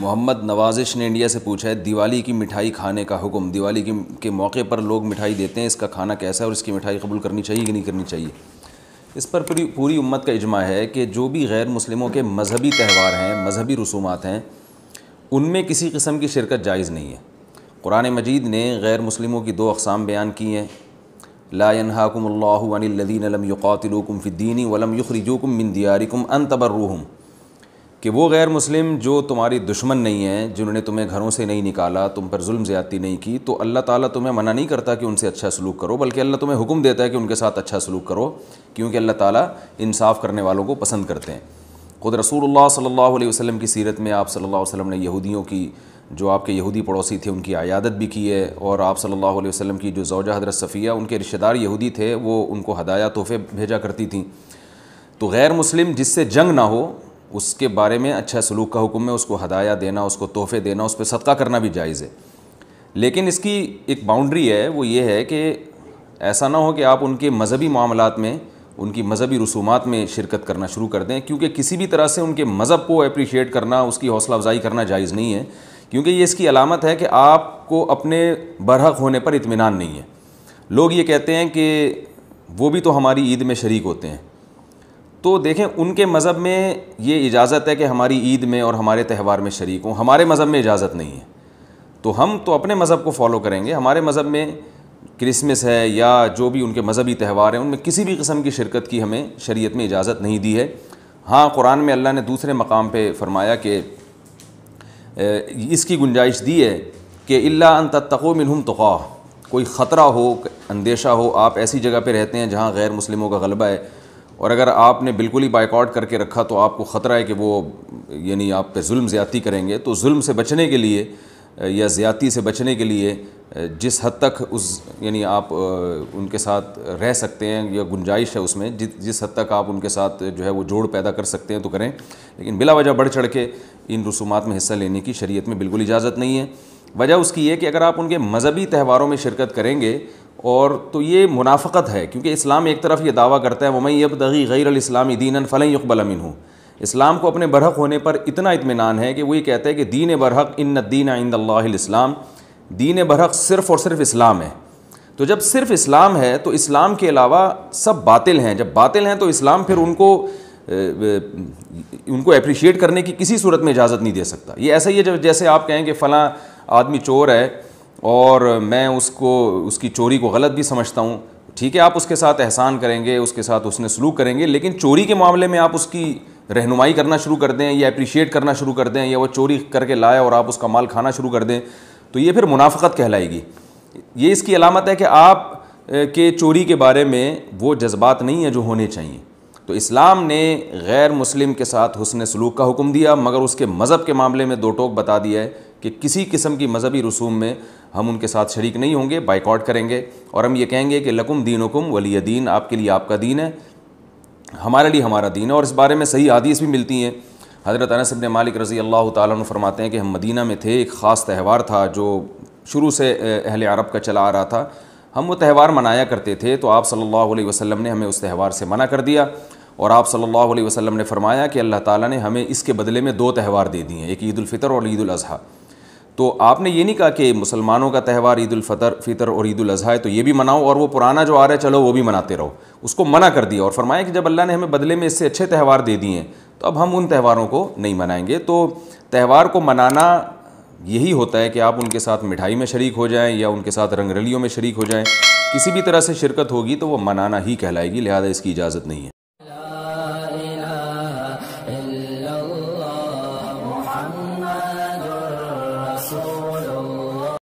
मोहम्मद नवाजिश ने इंडिया से पूछा है दिवाली की मिठाई खाने का हुक्म दिवाली की के मौके पर लोग मिठाई देते हैं इसका खाना कैसा है और इसकी मिठाई कबूल करनी चाहिए कि नहीं करनी चाहिए इस पर पूरी पूरी उम्मत का इजमा है कि जो भी गैर मुस्लिमों के मजहबी त्यौहार हैं मजहबी रसूमात हैं उनमें किसी किस्म की शिरकत जायज़ नहीं है कुरान मजीद ने गैर मुस्लिमों की दो अकसाम बयान की हैं लायनहाकुमल्लादीनलमक़ातिलकुम फ़िद्दीनी वलम युखरजूकुम मिन दियारिकुम अन तबर्रूहम कि वो गैर मुस्लिम जो तुम्हारी दुश्मन नहीं हैं जिन्होंने तुम्हें घरों से नहीं निकाला तुम पर जुल्म ज़्यादती नहीं की तो अल्लाह ताला तुम्हें मना नहीं करता कि उनसे अच्छा सलूक करो बल्कि अल्लाह तुम्हें हुक्म देता है कि उनके साथ अच्छा सलूक करो क्योंकि अल्लाह ताला इंसाफ़ करने वालों को पसंद करते हैं ख़ुद रसूल सल्ला वसम की सीरत में आप सल्ला वसम ने यहूदियों की जो आपके यहूदी पड़ोसी थे उनकी आयादत भी की है और आप सल्ला वसम की जो जौजा हजरत सफ़िया उनके रिश्तेदार यहूदी थे वो उनको हदाया तोहफ़े भेजा करती थी तो गैर मुस्लिम जिससे जंग ना हो उसके बारे में अच्छा सलूक का हुक्म है उसको हदाया देना उसको तोहफ़े देना उस पर सदका करना भी जायज़ है लेकिन इसकी एक बाउंड्री है वो ये है कि ऐसा ना हो कि आप उनके मजहबी मामलों में उनकी मजहबी रसूमात में शिरकत करना शुरू कर दें क्योंकि किसी भी तरह से उनके मज़हब को अप्रीशिएट करना उसकी हौसला अफजाई करना जायज़ नहीं है क्योंकि ये इसकी अलामत है कि आपको अपने बरहक होने पर इतमान नहीं है लोग ये कहते हैं कि वो भी तो हमारी ईद में शर्क होते हैं तो देखें उनके मज़हब में ये इजाज़त है कि हमारी ईद में और हमारे त्यौहार में शरीक हों हमारे मज़हब में इजाज़त नहीं है तो हम तो अपने मज़हब को फॉलो करेंगे हमारे मज़हब में क्रिसमस है या जो भी उनके मजहबी त्यौहार हैं उनमें किसी भी किस्म की शिरकत की हमें शरीयत में इजाज़त नहीं दी है हाँ कुरान में अल्लाह ने दूसरे मकाम पर फरमाया कि इसकी गुंजाइश दी है कि अल्ला अन तत्को मिनहम तखा कोई ख़तरा हो अंदेशा हो आप ऐसी जगह पर रहते हैं जहाँ गैर मुस्लिमों का गलबा है और अगर आपने बिल्कुल ही बाइकआउट करके रखा तो आपको ख़तरा है कि वो यानी आप पे जुल्म ज़्यादती करेंगे तो जुल्म से बचने के लिए या ज़्यादती से बचने के लिए जिस हद तक उस यानी आप उनके साथ रह सकते हैं या गुंजाइश है उसमें जि, जिस हद तक आप उनके साथ जो है वो जोड़ पैदा कर सकते हैं तो करें लेकिन बिला वजह बढ़ चढ़ के इन रसूमात में हिस्सा लेने की शरीयत में बिल्कुल इजाज़त नहीं है वजह उसकी ये कि अगर आप उनके मजहबी त्यौहारों में शिरकत करेंगे और तो ये मुनाफ़त है क्योंकि इस्लाम एक तरफ ये दावा करता है वमई अब दगी गैर इस्लामी दीन फ़लें यकबल अमिन हूँ इस्लाम को अपने बरहक होने पर इतना इतमान है कि वो ये कहता है कि दीन बरहक इन दीन आइंद इस्लाम दीन बरहक सिर्फ़ और सिर्फ इस्लाम है तो जब सिर्फ इस्लाम है तो इस्लाम के अलावा सब बातिल हैं जब बातिल हैं तो इस्लाम फिर उनको उनको अप्रिशिएट करने की किसी सूरत में इजाज़त नहीं दे सकता ये ऐसा ही है जब जैसे आप कहें कि फ़लाँ आदमी चोर है और मैं उसको उसकी चोरी को गलत भी समझता हूँ ठीक है आप उसके साथ एहसान करेंगे उसके साथ उसने सलूक करेंगे लेकिन चोरी के मामले में आप उसकी रहनुमाई करना शुरू कर दें या अप्रिशिएट करना शुरू कर दें या वो चोरी करके लाए और आप उसका माल खाना शुरू कर दें तो ये फिर मुनाफ़त कहलाएगी ये इसकी अलामत है कि आप के चोरी के बारे में वो जज्बात नहीं है जो होने चाहिए तो इस्लाम ने गैर मुस्लिम के साथ हसन सलूक का हुक्म दिया मगर उसके मज़हब के मामले में दो टोक बता दिया है कि किसी किस्म की मजहबी रसूम में हम उनके साथ शरीक नहीं होंगे बाइकआउट करेंगे और हम ये कहेंगे कि लकुम दीन वली दीन आपके लिए आपका दीन है हमारे लिए हमारा दीन है और इस बारे में सही आदीस भी मिलती हैं हज़रत अनस इबन मालिक रज़ी अल्लाह ताली फरमाते हैं कि हम मदीना में थे एक ख़ास त्यौहार था जो शुरू से अहल अरब का चला आ रहा था हम वो त्यौहार मनाया करते थे तो आप सल्लल्लाहु अलैहि वसल्लम ने हमें उस त्यौहार से मना कर दिया और आप सल्लल्लाहु अलैहि वसल्लम ने फरमाया कि अल्लाह ताला ने हमें इसके बदले में दो त्यौहार दे दिए एक ईद उल फ़ितर और ईद उल अज़हा तो आपने ये नहीं कहा कि मुसलमानों का त्यौहार ईद फ़ितर फितर और ईद अज़हा है तो ये भी मनाओ और वो पुराना जो आ रहा है चलो वो भी मनाते रहो उसको मना कर दिया और फरमाया कि जब अल्लाह ने हमें बदले में इससे अच्छे त्यौहार दे दिए तो अब हम उन त्यौहारों को नहीं मनाएंगे तो त्यौहार को मनाना यही होता है कि आप उनके साथ मिठाई में शरीक हो जाएं या उनके साथ रंगरलियों में शरीक हो जाएं किसी भी तरह से शिरकत होगी तो वो मनाना ही कहलाएगी लिहाजा इसकी इजाज़त नहीं है